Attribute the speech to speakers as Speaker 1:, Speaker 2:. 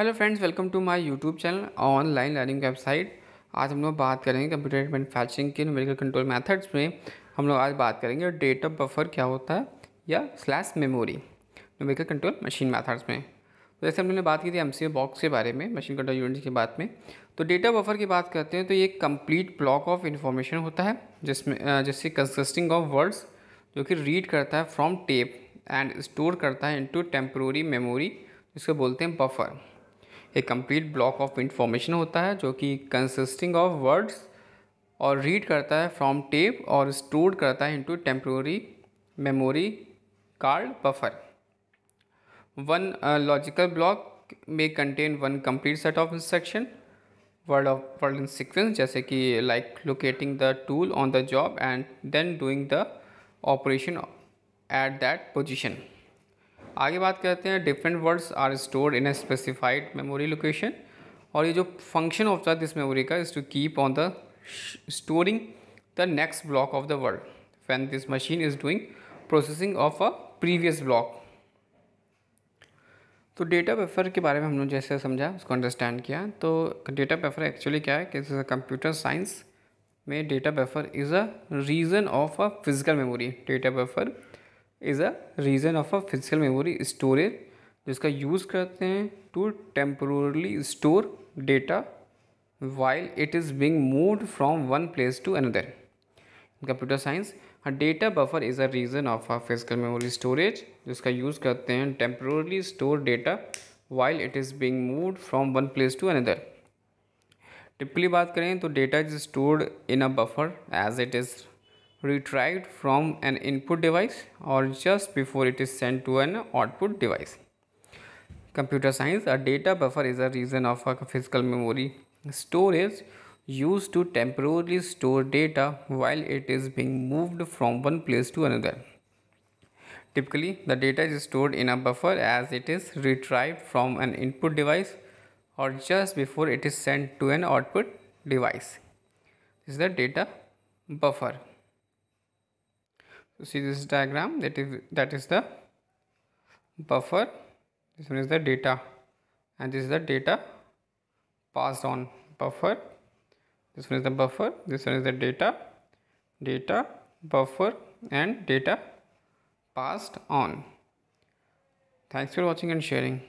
Speaker 1: Hello friends welcome to my YouTube channel online learning website आज हम लोग बात करेंगे कंप्यूटर मैनुफैक्चरिंग के न्यूमेरिकल कंट्रोल मेथड्स में हम लोग आज बात करेंगे डेट ऑफ बफर क्या होता है या slash memory numerical control machine methods में तो जैसे हम लोगों ने बात की थी एम बॉक्स के बारे में मशीन कंट्रोल यूनिट की बात में तो डेटा बफर की बात करते हैं तो ये कंप्लीट ब्लॉक ऑफ इन्फॉर्मेशन होता है जिसमें जिससे कंसिस्टिंग ऑफ वर्ड्स जो कि रीड करता है फ्रॉम टेप एंड स्टोर करता है इन टेम्प्रोरी मेमोरी जिसको बोलते हैं बफर एक कंप्लीट ब्लॉक ऑफ इंफॉर्मेशन होता है जो कि कंसिस्टिंग ऑफ वर्ड्स और रीड करता है फ्रॉम टेप और स्टोर करता है into temporary memory card buffer one logical block में contain one complete set of instruction word of word in sequence जैसे कि like locating the tool on the job and then doing the operation at that position आगे बात करते हैं different words are stored in a specified memory location और ये जो function of था दिस मेमोरी का is to keep on the storing the next block of the word when this machine is doing processing of a previous block तो data buffer के बारे में हमने जैसे समझा उसको अंडरस्टैंड किया तो डेटा पेफर एक्चुअली क्या है कि कंप्यूटर साइंस में data buffer is a region of a physical memory data buffer is a region of a physical memory storage जिसका यूज़ करते हैं to temporarily store data while it is being move from one place to another computer science data buffer is a region of a physical memory storage जिसका use करते हैं temporarily store data while it is being move from one place to another typically बात करें तो data is stored in a buffer as it is retrieved from an input device or just before it is sent to an output device. Computer science, a data buffer is a region of a physical memory storage used to temporarily store data while it is being moved from one place to another. Typically, the data is stored in a buffer as it is retrieved from an input device or just before it is sent to an output device. This is the data buffer you see this diagram that is that is the buffer this one is the data and this is the data passed on buffer this one is the buffer this one is the data data buffer and data passed on thanks for watching and sharing